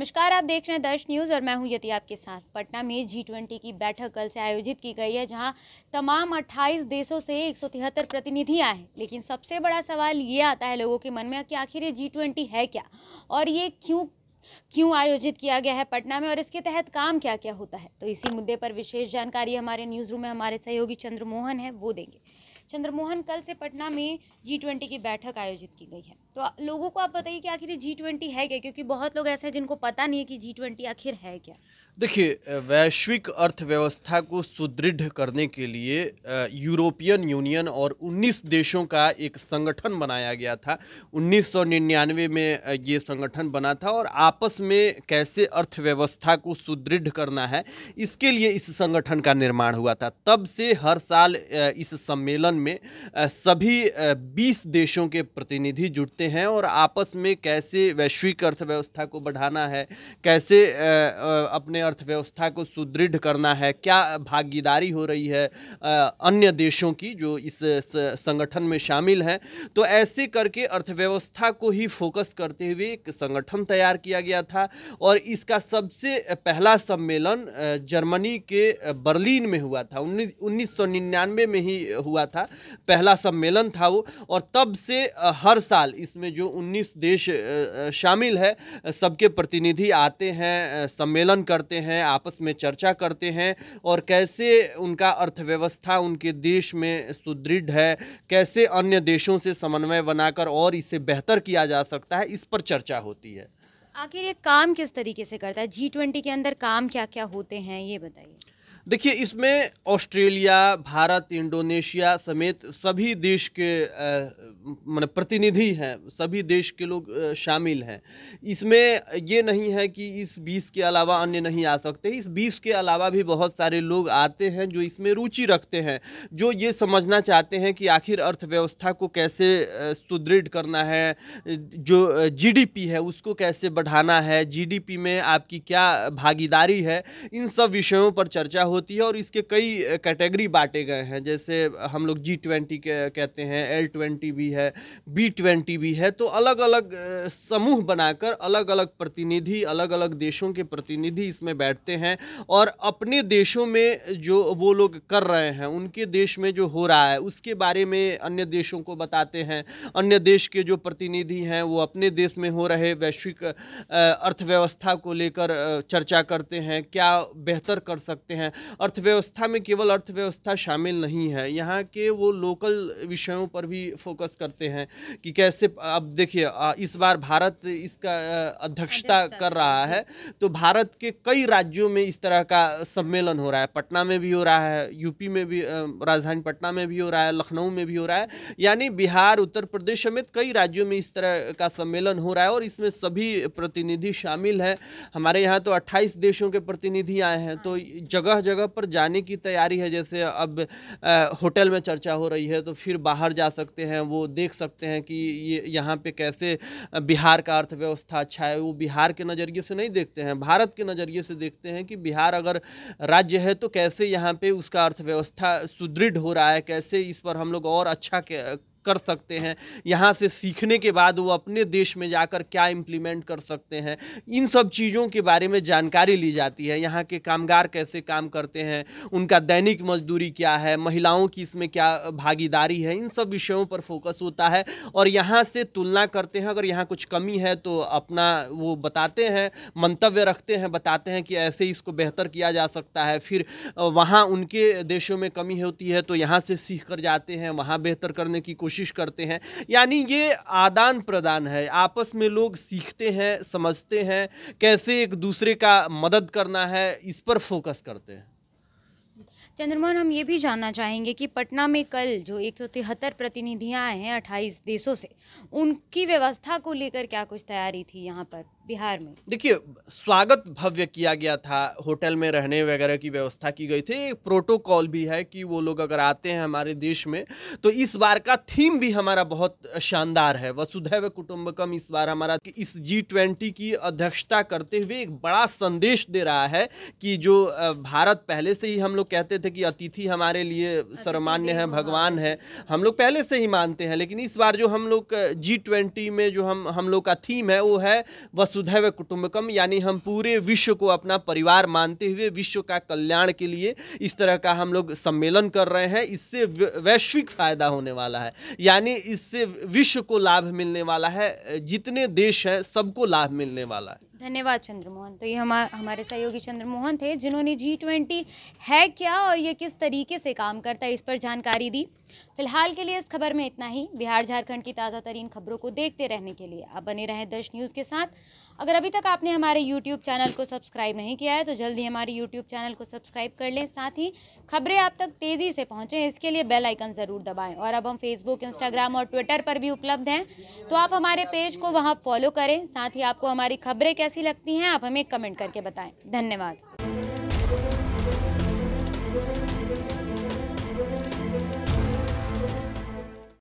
नमस्कार आप देख रहे हैं दर्श न्यूज़ और मैं हूं यति आपके साथ पटना में जी ट्वेंटी की बैठक कल से आयोजित की गई है जहां तमाम 28 देशों से एक प्रतिनिधि आए हैं लेकिन सबसे बड़ा सवाल ये आता है लोगों के मन में कि आखिर ये जी ट्वेंटी है क्या और ये क्यों क्यों आयोजित किया गया है पटना में और इसके तहत काम क्या क्या होता है तो इसी मुद्दे पर विशेष जानकारी हमारे न्यूज़ रूम में हमारे सहयोगी चंद्रमोहन है वो देंगे चंद्रमोहन कल से पटना में जी ट्वेंटी की बैठक आयोजित की गई है तो लोगों को आप बताइए कि आखिर जी ट्वेंटी है क्या क्योंकि बहुत लोग ऐसे हैं जिनको पता नहीं है कि जी ट्वेंटी आखिर है क्या देखिए वैश्विक अर्थव्यवस्था को सुदृढ़ करने के लिए यूरोपियन यूनियन और 19 देशों का एक संगठन बनाया गया था 1999 में ये संगठन बना था और आपस में कैसे अर्थव्यवस्था को सुदृढ़ करना है इसके लिए इस संगठन का निर्माण हुआ था तब से हर साल इस सम्मेलन में सभी बीस देशों के प्रतिनिधि जुट होते हैं और आपस में कैसे वैश्विक अर्थव्यवस्था को बढ़ाना है कैसे अपने अर्थव्यवस्था को सुदृढ़ करना है क्या भागीदारी हो रही है अन्य देशों की जो इस संगठन में शामिल हैं तो ऐसे करके अर्थव्यवस्था को ही फोकस करते हुए एक संगठन तैयार किया गया था और इसका सबसे पहला सम्मेलन जर्मनी के बर्लिन में हुआ था उन्नीस में ही हुआ था पहला सम्मेलन था वो और तब से हर साल इस इसमें जो 19 देश शामिल है सबके प्रतिनिधि आते हैं सम्मेलन करते हैं आपस में चर्चा करते हैं और कैसे उनका अर्थव्यवस्था उनके देश में सुदृढ़ है कैसे अन्य देशों से समन्वय बनाकर और इसे बेहतर किया जा सकता है इस पर चर्चा होती है आखिर ये काम किस तरीके से करता है जी ट्वेंटी के अंदर काम क्या क्या होते हैं ये बताइए देखिए इसमें ऑस्ट्रेलिया भारत इंडोनेशिया समेत सभी देश के मान प्रतिनिधि हैं सभी देश के लोग शामिल हैं इसमें ये नहीं है कि इस बीस के अलावा अन्य नहीं आ सकते इस बीस के अलावा भी बहुत सारे लोग आते हैं जो इसमें रुचि रखते हैं जो ये समझना चाहते हैं कि आखिर अर्थव्यवस्था को कैसे सुदृढ़ करना है जो जी है उसको कैसे बढ़ाना है जी में आपकी क्या भागीदारी है इन सब विषयों पर चर्चा होती है और इसके कई कैटेगरी बांटे गए हैं जैसे हम लोग जी ट्वेंटी कहते हैं एल ट्वेंटी भी है बी ट्वेंटी भी है तो अलग अलग समूह बनाकर अलग अलग प्रतिनिधि अलग अलग देशों के प्रतिनिधि इसमें बैठते हैं और अपने देशों में जो वो लोग कर रहे हैं उनके देश में जो हो रहा है उसके बारे में अन्य देशों को बताते हैं अन्य देश के जो प्रतिनिधि हैं वो अपने देश में हो रहे वैश्विक अर्थव्यवस्था को लेकर चर्चा करते हैं क्या बेहतर कर सकते हैं अर्थव्यवस्था में केवल अर्थव्यवस्था शामिल नहीं है यहाँ के वो लोकल विषयों पर भी फोकस करते हैं कि कैसे अब देखिए इस बार भारत इसका अध्यक्षता कर रहा है तो भारत के कई राज्यों में इस तरह का सम्मेलन हो रहा है पटना में भी हो रहा है यूपी में भी राजधानी पटना में भी हो रहा है लखनऊ में भी हो रहा है यानी बिहार उत्तर प्रदेश समेत कई राज्यों में इस तरह का सम्मेलन हो रहा है और इसमें सभी प्रतिनिधि शामिल हैं हमारे यहाँ तो 28 देशों के प्रतिनिधि आए हैं तो हाँ। जगह जगह पर जाने की तैयारी है जैसे अब आ, होटल में चर्चा हो रही है तो फिर बाहर जा सकते हैं वो देख सकते हैं कि ये यहाँ पे कैसे बिहार का अर्थव्यवस्था अच्छा है वो बिहार के नज़रिए से नहीं देखते हैं भारत के नज़रिए से देखते हैं कि बिहार अगर राज्य है तो कैसे यहाँ पर उसका अर्थव्यवस्था सुदृढ़ हो रहा है कैसे इस पर हम लोग और अच्छा कर सकते हैं यहाँ से सीखने के बाद वो अपने देश में जाकर क्या इम्प्लीमेंट कर सकते हैं इन सब चीज़ों के बारे में जानकारी ली जाती है यहाँ के कामगार कैसे काम करते हैं उनका दैनिक मजदूरी क्या है महिलाओं की इसमें क्या भागीदारी है इन सब विषयों पर फोकस होता है और यहाँ से तुलना करते हैं अगर यहाँ कुछ कमी है तो अपना वो बताते हैं मंतव्य रखते हैं बताते हैं कि ऐसे इसको बेहतर किया जा सकता है फिर वहाँ उनके देशों में कमी होती है तो यहाँ से सीख कर जाते हैं वहाँ बेहतर करने की कोशिश कोशिश करते हैं यानी ये आदान प्रदान है आपस में लोग सीखते हैं समझते हैं कैसे एक दूसरे का मदद करना है इस पर फोकस करते हैं चंद्रमोहन हम ये भी जानना चाहेंगे कि पटना में कल जो एक सौ तिहत्तर प्रतिनिधियाँ आए हैं अट्ठाईस देशों से उनकी व्यवस्था को लेकर क्या कुछ तैयारी थी यहाँ पर बिहार में देखिए स्वागत भव्य किया गया था होटल में रहने वगैरह की व्यवस्था की गई थी प्रोटोकॉल भी है कि वो लोग अगर आते हैं हमारे देश में तो इस बार का थीम भी हमारा बहुत शानदार है वसुधैव कुटुंबकम इस बार हमारा इस जी ट्वेंटी की अध्यक्षता करते हुए एक बड़ा संदेश दे रहा है कि जो भारत पहले से ही हम लोग कहते थे कि अतिथि हमारे लिए सर्वमान्य है भगवान है हम लोग पहले से ही मानते हैं लेकिन इस बार जो हम लोग जी ट्वेंटी में जो हम हम लोग का थीम है वो है वसु वसुधैव कुटुंबकम यानी हम पूरे विश्व को अपना परिवार मानते हुए विश्व का कल्याण के लिए इस तरह का हम लोग सम्मेलन कर रहे हैं इससे वैश्विक फायदा होने वाला है यानी इससे विश्व को लाभ मिलने वाला है जितने देश हैं सबको लाभ मिलने वाला है धन्यवाद चंद्रमोहन तो ये हमा हमारे सहयोगी चंद्रमोहन थे जिन्होंने जी ट्वेंटी है क्या और ये किस तरीके से काम करता है इस पर जानकारी दी फिलहाल के लिए इस खबर में इतना ही बिहार झारखंड की ताज़ा तरीन खबरों को देखते रहने के लिए आप बने रहें दश न्यूज़ के साथ अगर अभी तक आपने हमारे यूट्यूब चैनल को सब्सक्राइब नहीं किया है तो जल्दी हमारे यूट्यूब चैनल को सब्सक्राइब कर लें साथ ही खबरें आप तक तेज़ी से पहुँचें इसके लिए बेल आइकन ज़रूर दबाएँ और अब हम फेसबुक इंस्टाग्राम और ट्विटर पर भी उपलब्ध हैं तो आप हमारे पेज को वहाँ फॉलो करें साथ ही आपको हमारी खबरें कैसे कैसी लगती हैं आप हमें कमेंट करके बताएं धन्यवाद